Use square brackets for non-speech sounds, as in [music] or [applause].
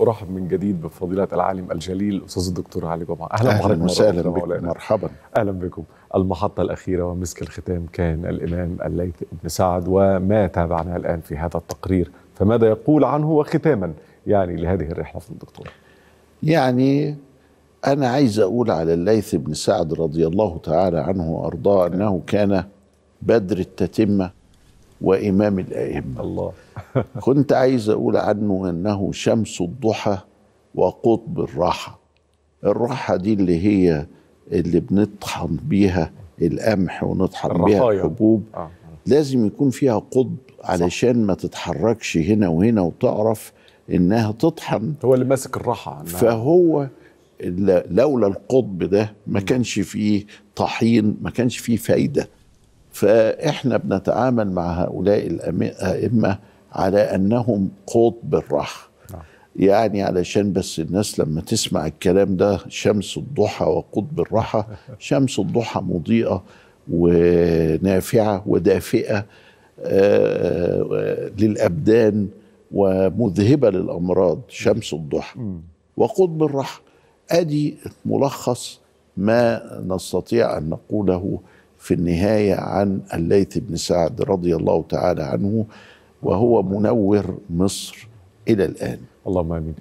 ارحب من جديد بفضيله العالم الجليل الاستاذ الدكتور علي جمعه اهلا, أهلا بحضرتك مساء مرحبا, مرحبا اهلا بكم المحطه الاخيره ومسك الختام كان الامام الليث بن سعد وما تابعناه الان في هذا التقرير فماذا يقول عنه وختاما يعني لهذه الرحله في الدكتور يعني انا عايز اقول على الليث بن سعد رضي الله تعالى عنه وارضاه انه كان بدر التتمه وإمام الأئمة الله [laughs] كنت عايز أقول عنه أنه شمس الضحى وقطب الراحة الراحة دي اللي هي اللي بنطحن بيها القمح ونطحن بيها الحبوب آه. لازم يكون فيها قطب علشان صح. ما تتحركش هنا وهنا وتعرف انها تطحن هو اللي ماسك الراحه عنها. فهو لولا القطب ده ما كانش فيه طحين ما كانش فيه فايده فاحنا بنتعامل مع هؤلاء الائمه على انهم قطب الرحم نعم. يعني علشان بس الناس لما تسمع الكلام ده شمس الضحى وقطب الرحى [laughs] شمس الضحى مضيئه ونافعه ودافئه آه، للابدان ومذهبه للامراض شمس الضحى وقطب الرحى ادي ملخص ما نستطيع ان نقوله في النهاية عن الليث بن سعد رضي الله تعالى عنه وهو منور مصر إلى الآن اللهم آمين